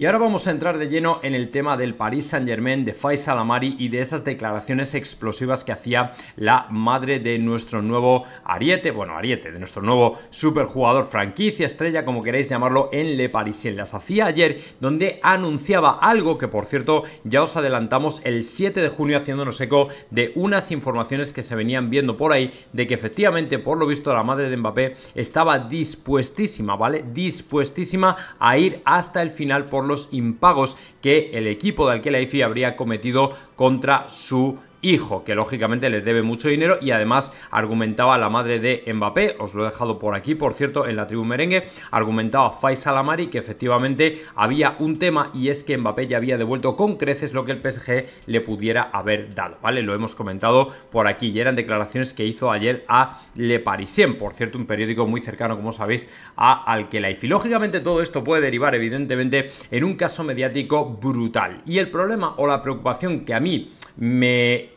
Y ahora vamos a entrar de lleno en el tema del Paris Saint-Germain, de Faisal Amari y de esas declaraciones explosivas que hacía la madre de nuestro nuevo Ariete, bueno, Ariete, de nuestro nuevo superjugador franquicia, estrella, como queréis llamarlo, en Le Parisien. Las hacía ayer, donde anunciaba algo que, por cierto, ya os adelantamos el 7 de junio haciéndonos eco de unas informaciones que se venían viendo por ahí de que efectivamente, por lo visto, la madre de Mbappé estaba dispuestísima, ¿vale? Dispuestísima a ir hasta el final por los impagos que el equipo de al habría cometido contra su hijo, que lógicamente les debe mucho dinero y además argumentaba la madre de Mbappé, os lo he dejado por aquí, por cierto, en la tribu merengue, argumentaba Faisalamari Amari que efectivamente había un tema y es que Mbappé ya había devuelto con creces lo que el PSG le pudiera haber dado, ¿vale? Lo hemos comentado por aquí y eran declaraciones que hizo ayer a Le Parisien, por cierto, un periódico muy cercano, como sabéis, a al Y Lógicamente todo esto puede derivar evidentemente en un caso mediático brutal y el problema o la preocupación que a mí me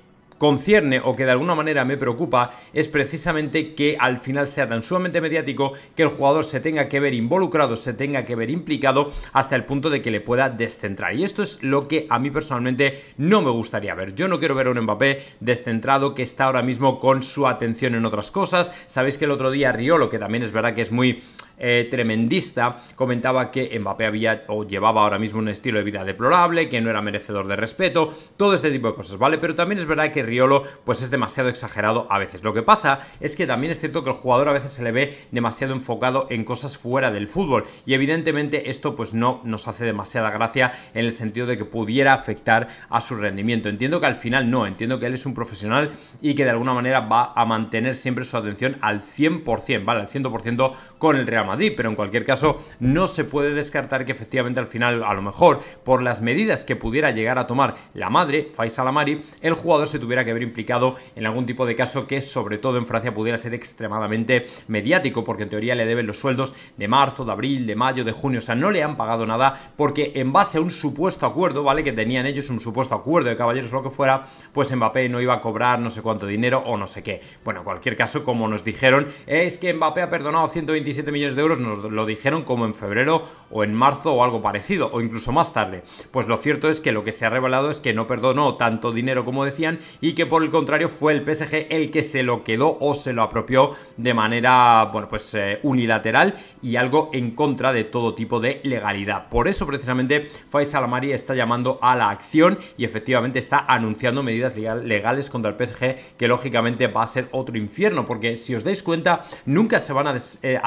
concierne o que de alguna manera me preocupa es precisamente que al final sea tan sumamente mediático que el jugador se tenga que ver involucrado, se tenga que ver implicado hasta el punto de que le pueda descentrar. Y esto es lo que a mí personalmente no me gustaría ver. Yo no quiero ver a un Mbappé descentrado que está ahora mismo con su atención en otras cosas. Sabéis que el otro día Riolo, que también es verdad que es muy eh, tremendista comentaba que Mbappé había o llevaba ahora mismo un estilo de vida deplorable, que no era merecedor de respeto, todo este tipo de cosas, ¿vale? Pero también es verdad que Riolo pues es demasiado exagerado a veces. Lo que pasa es que también es cierto que el jugador a veces se le ve demasiado enfocado en cosas fuera del fútbol y evidentemente esto pues no nos hace demasiada gracia en el sentido de que pudiera afectar a su rendimiento. Entiendo que al final no, entiendo que él es un profesional y que de alguna manera va a mantener siempre su atención al 100%, ¿vale? Al 100% con el Real Madrid. Madrid, pero en cualquier caso no se puede descartar que efectivamente al final, a lo mejor, por las medidas que pudiera llegar a tomar la madre, Faisal Amari, el jugador se tuviera que ver implicado en algún tipo de caso que sobre todo en Francia pudiera ser extremadamente mediático, porque en teoría le deben los sueldos de marzo, de abril, de mayo, de junio, o sea, no le han pagado nada porque en base a un supuesto acuerdo, ¿vale? Que tenían ellos un supuesto acuerdo de caballeros o lo que fuera, pues Mbappé no iba a cobrar no sé cuánto dinero o no sé qué. Bueno, en cualquier caso, como nos dijeron, es que Mbappé ha perdonado 127 millones de euros, nos lo dijeron como en febrero o en marzo o algo parecido, o incluso más tarde. Pues lo cierto es que lo que se ha revelado es que no perdonó tanto dinero como decían y que por el contrario fue el PSG el que se lo quedó o se lo apropió de manera, bueno, pues eh, unilateral y algo en contra de todo tipo de legalidad. Por eso precisamente Faisal Amari está llamando a la acción y efectivamente está anunciando medidas legales contra el PSG que lógicamente va a ser otro infierno porque si os dais cuenta nunca se van a, des, eh,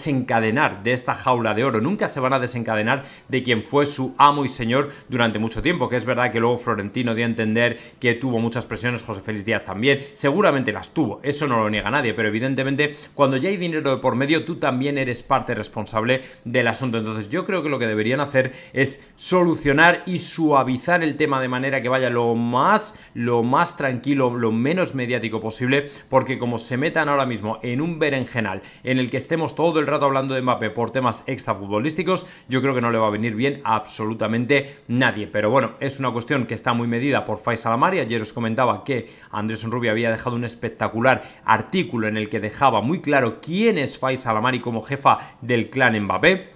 desencadenar de esta jaula de oro, nunca se van a desencadenar de quien fue su amo y señor durante mucho tiempo, que es verdad que luego Florentino dio a entender que tuvo muchas presiones, José Félix Díaz también, seguramente las tuvo, eso no lo niega nadie, pero evidentemente cuando ya hay dinero de por medio, tú también eres parte responsable del asunto. Entonces yo creo que lo que deberían hacer es solucionar y suavizar el tema de manera que vaya lo más, lo más tranquilo, lo menos mediático posible, porque como se metan ahora mismo en un berenjenal en el que estemos todos el rato hablando de Mbappé por temas extrafutbolísticos, yo creo que no le va a venir bien a absolutamente nadie. Pero bueno, es una cuestión que está muy medida por Faisalamari Ayer os comentaba que Andrés Rubio había dejado un espectacular artículo en el que dejaba muy claro quién es Faisal Amari como jefa del clan Mbappé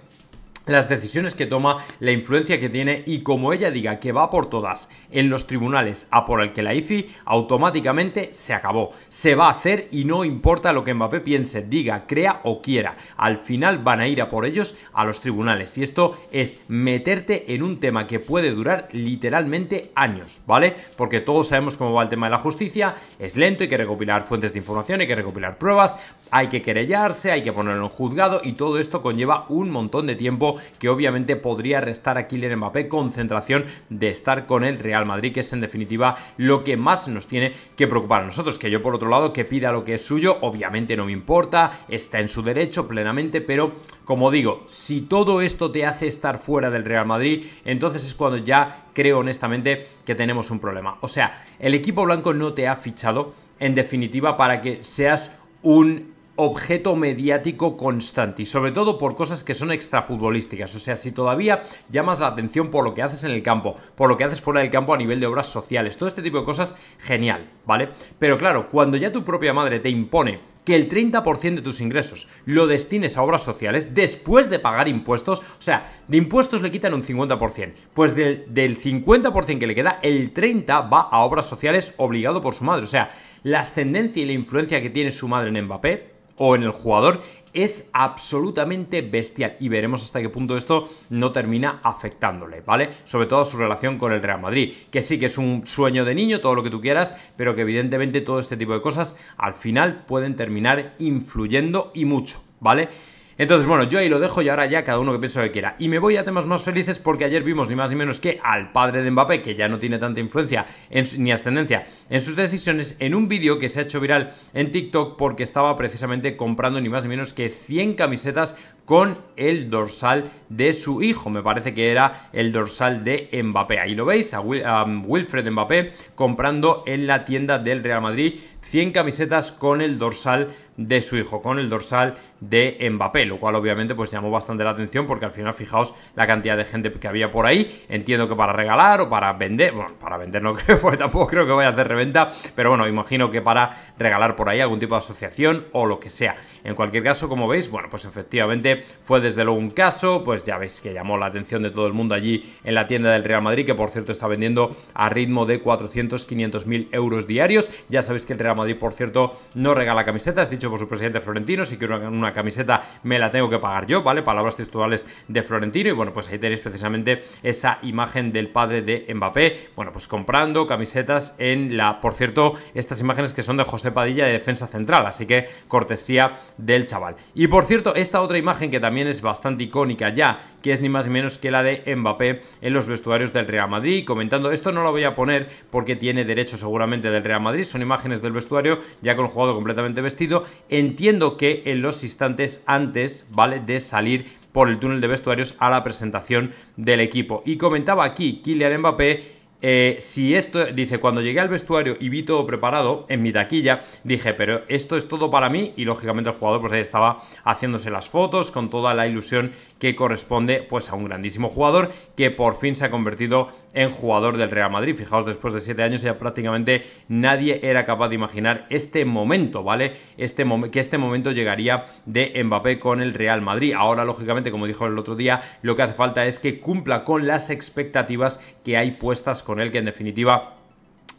las decisiones que toma, la influencia que tiene y como ella diga que va por todas en los tribunales a por el que la IFI, automáticamente se acabó. Se va a hacer y no importa lo que Mbappé piense, diga, crea o quiera. Al final van a ir a por ellos a los tribunales y esto es meterte en un tema que puede durar literalmente años, ¿vale? Porque todos sabemos cómo va el tema de la justicia, es lento, hay que recopilar fuentes de información, hay que recopilar pruebas, hay que querellarse, hay que ponerlo en juzgado y todo esto conlleva un montón de tiempo que obviamente podría restar a Kylian Mbappé concentración de estar con el Real Madrid, que es en definitiva lo que más nos tiene que preocupar a nosotros, que yo por otro lado que pida lo que es suyo, obviamente no me importa, está en su derecho plenamente, pero como digo, si todo esto te hace estar fuera del Real Madrid, entonces es cuando ya creo honestamente que tenemos un problema. O sea, el equipo blanco no te ha fichado en definitiva para que seas un objeto mediático constante y sobre todo por cosas que son extrafutbolísticas. O sea, si todavía llamas la atención por lo que haces en el campo, por lo que haces fuera del campo a nivel de obras sociales, todo este tipo de cosas, genial, ¿vale? Pero claro, cuando ya tu propia madre te impone que el 30% de tus ingresos lo destines a obras sociales después de pagar impuestos, o sea, de impuestos le quitan un 50%, pues del, del 50% que le queda, el 30% va a obras sociales obligado por su madre, o sea, la ascendencia y la influencia que tiene su madre en Mbappé o en el jugador es absolutamente bestial y veremos hasta qué punto esto no termina afectándole, ¿vale? Sobre todo su relación con el Real Madrid, que sí que es un sueño de niño, todo lo que tú quieras, pero que evidentemente todo este tipo de cosas al final pueden terminar influyendo y mucho, ¿vale? Entonces, bueno, yo ahí lo dejo y ahora ya cada uno que piense lo que quiera. Y me voy a temas más felices porque ayer vimos ni más ni menos que al padre de Mbappé, que ya no tiene tanta influencia en, ni ascendencia en sus decisiones, en un vídeo que se ha hecho viral en TikTok porque estaba precisamente comprando ni más ni menos que 100 camisetas con el dorsal de su hijo. Me parece que era el dorsal de Mbappé. Ahí lo veis, a, Wilfred Mbappé comprando en la tienda del Real Madrid 100 camisetas con el dorsal de su hijo, con el dorsal de Mbappé, lo cual obviamente pues llamó bastante la atención porque al final fijaos la cantidad de gente que había por ahí, entiendo que para regalar o para vender, bueno, para vender no creo, porque tampoco creo que vaya a hacer reventa, pero bueno, imagino que para regalar por ahí algún tipo de asociación o lo que sea. En cualquier caso, como veis, bueno, pues efectivamente fue desde luego un caso, pues ya veis que llamó la atención de todo el mundo allí en la tienda del Real Madrid, que por cierto está vendiendo a ritmo de 400-500 mil euros diarios. Ya sabéis que el Real Madrid, por cierto, no regala camisetas, dicho por su presidente Florentino, si quiero una, una camiseta me la tengo que pagar yo, ¿vale? Palabras textuales de Florentino y bueno, pues ahí tenéis precisamente esa imagen del padre de Mbappé, bueno, pues comprando camisetas en la, por cierto, estas imágenes que son de José Padilla de defensa central, así que cortesía del chaval. Y por cierto, esta otra imagen que también es bastante icónica ya, que es ni más ni menos que la de Mbappé en los vestuarios del Real Madrid, comentando, esto no lo voy a poner porque tiene derecho seguramente del Real Madrid, son imágenes del vestuario ya con el jugador completamente vestido, entiendo que en los instantes antes, ¿vale? De salir por el túnel de vestuarios a la presentación del equipo. Y comentaba aquí Kylian Mbappé eh, si esto, dice, cuando llegué al vestuario y vi todo preparado en mi taquilla, dije, pero esto es todo para mí y lógicamente el jugador pues ahí estaba haciéndose las fotos con toda la ilusión que corresponde pues a un grandísimo jugador que por fin se ha convertido en jugador del Real Madrid. Fijaos, después de siete años ya prácticamente nadie era capaz de imaginar este momento, ¿vale? Este que este momento llegaría de Mbappé con el Real Madrid. Ahora, lógicamente, como dijo el otro día, lo que hace falta es que cumpla con las expectativas que hay puestas con con él, que en definitiva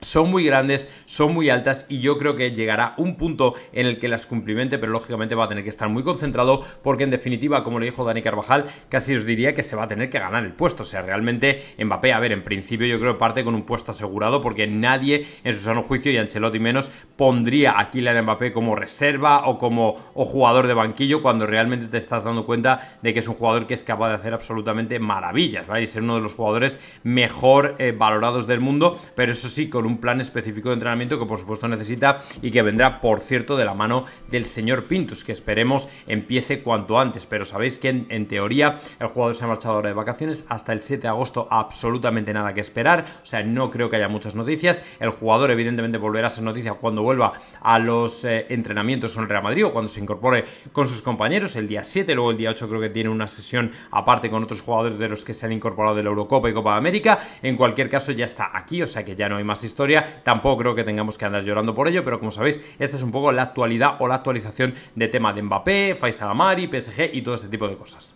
son muy grandes, son muy altas y yo creo que llegará un punto en el que las cumplimente, pero lógicamente va a tener que estar muy concentrado porque en definitiva, como le dijo Dani Carvajal, casi os diría que se va a tener que ganar el puesto. O sea, realmente Mbappé, a ver, en principio yo creo que parte con un puesto asegurado porque nadie en su sano juicio y Ancelotti menos pondría a Kylian Mbappé como reserva o como o jugador de banquillo cuando realmente te estás dando cuenta de que es un jugador que es capaz de hacer absolutamente maravillas, ¿vale? Y ser uno de los jugadores mejor eh, valorados del mundo, pero eso sí, con un plan específico de entrenamiento que por supuesto necesita y que vendrá, por cierto, de la mano del señor Pintus, que esperemos empiece cuanto antes. Pero sabéis que en, teoría el jugador se ha marchado ahora de vacaciones hasta el 7 de agosto, absolutamente nada que esperar, o sea, no creo que haya muchas noticias. El jugador evidentemente volverá a ser noticia cuando vuelva a los eh, entrenamientos con en Real Madrid o cuando se incorpore con sus compañeros el día 7, luego el día 8 creo que tiene una sesión aparte con otros jugadores de los que se han incorporado de la Eurocopa y Copa de América. En cualquier caso ya está aquí, o sea que ya no hay más historia historia. Tampoco creo que tengamos que andar llorando por ello, pero como sabéis, esta es un poco la actualidad o la actualización de tema de Mbappé, Faisal Amari, PSG y todo este tipo de cosas.